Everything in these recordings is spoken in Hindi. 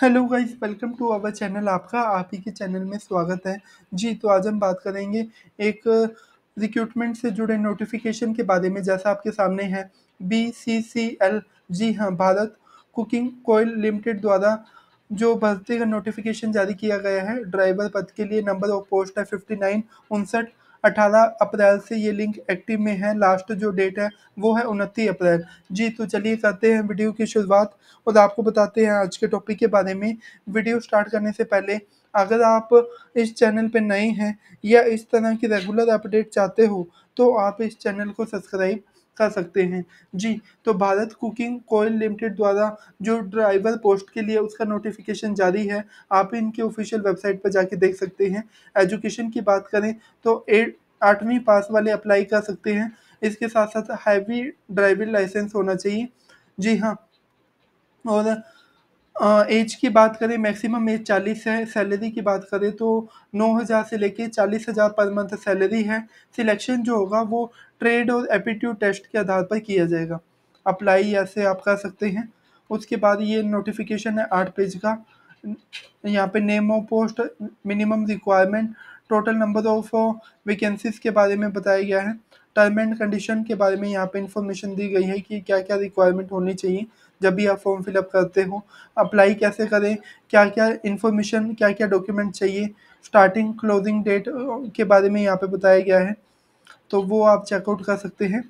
Hello guys welcome to our channel आपका आप ही के चैनल में स्वागत है जी तो आज हम बात करेंगे एक रिक्रूटमेंट से जुड़े नोटिफिकेशन के बारे में जैसा आपके सामने है B C C L G हाँ भारत कुकिंग कोयल लिमिटेड द्वारा जो भर्ती का नोटिफिकेशन जारी किया गया है ड्राइवर पद के लिए नंबर ऑफ पोस्ट है फिफ्टी नाइन उनसठ 18 अप्रैल से ये लिंक एक्टिव में है लास्ट जो डेट है वो है उनतीस अप्रैल जी तो चलिए करते हैं वीडियो की शुरुआत और आपको बताते हैं आज के टॉपिक के बारे में वीडियो स्टार्ट करने से पहले अगर आप इस चैनल पर नए हैं या इस तरह की रेगुलर अपडेट चाहते हो तो आप इस चैनल को सब्सक्राइब कर सकते हैं जी तो भारत कुकिंग कोयल लिमिटेड द्वारा जो ड्राइवर पोस्ट के लिए उसका नोटिफिकेशन जारी है आप इनके ऑफिशियल वेबसाइट पर जाके देख सकते हैं एजुकेशन की बात करें तो एट आठवीं पास वाले अप्लाई कर सकते हैं इसके साथ साथ हैवी ड्राइविंग लाइसेंस होना चाहिए जी हाँ और एज की बात करें मैक्सिमम एज चालीस है, सैलरी की बात करें तो नौ हज़ार से लेके हज़ार पर मंथ सैलरी है। सिलेक्शन जो होगा वो ट्रेड और एप्टीट्यूड टेस्ट के आधार पर किया जाएगा। अप्लाई ऐसे आप कर सकते हैं। उसके बाद ये नोटिफ़िकेशन है आठ पेज का। यहाँ पे name of post, minimum requirement, total number of vacancies के बारे में बताया गया है। टर्म एंड कंडीशन के बारे में यहाँ पे इंफॉर्मेशन दी गई है कि क्या-क्या रिक्वायरमेंट होनी चाहिए। जब भी आप फॉर्म फिलअप करते हो अप्लाई कैसे करें क्या क्या इन्फॉर्मेशन क्या क्या डॉक्यूमेंट चाहिए स्टार्टिंग क्लोजिंग डेट के बारे में यहाँ पे बताया गया है तो वो आप चेकआउट कर सकते हैं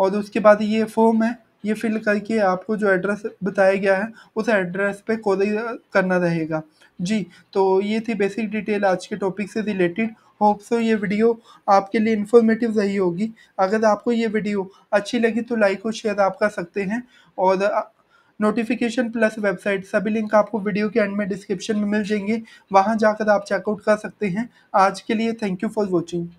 और उसके बाद ये फॉर्म है ये फिल करके आपको जो एड्रेस बताया गया है उस एड्रेस पे कॉल करना रहेगा जी तो ये थी बेसिक डिटेल आज के टॉपिक से रिलेटेड होप सो ये वीडियो आपके लिए इन्फॉर्मेटिव रही होगी अगर आपको ये वीडियो अच्छी लगी तो लाइक और शेयर आप कर सकते हैं और नोटिफिकेशन प्लस वेबसाइट सभी लिंक आपको वीडियो के एंड में डिस्क्रिप्शन में मिल जाएंगे वहाँ जाकर आप चेकआउट कर सकते हैं आज के लिए थैंक यू फॉर वॉचिंग